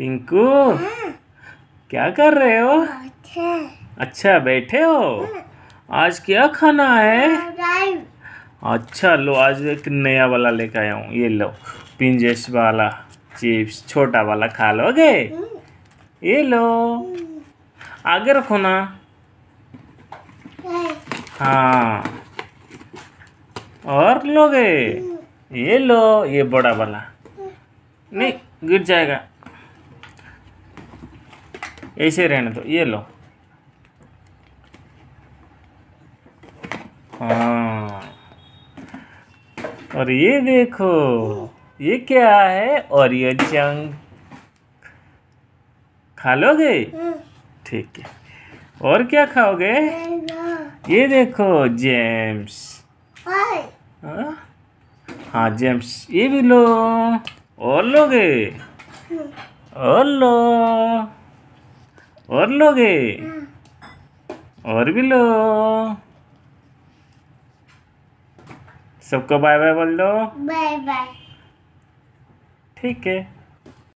पिंकू क्या कर रहे हो अच्छा बैठे हो आज क्या खाना है अच्छा लो आज एक नया वाला लेकर आया हूँ ये लो पिंजेस वाला चिप्स छोटा वाला खा लोगे ये लो आगे रखो ना हाँ और लोगे ये लो ये बड़ा वाला नहीं गिर जाएगा ऐसे रहने दो ये लो हाँ और ये देखो ये क्या है और ये चंग खा लोगे हाँ। ठीक है और क्या खाओगे ये देखो जेम्स हाँ, हाँ जेम्स ये भी लो और लोगे हाँ। और लो और लोगे और भी लो सबको बाय बाय बोल दो बाय बाय ठीक है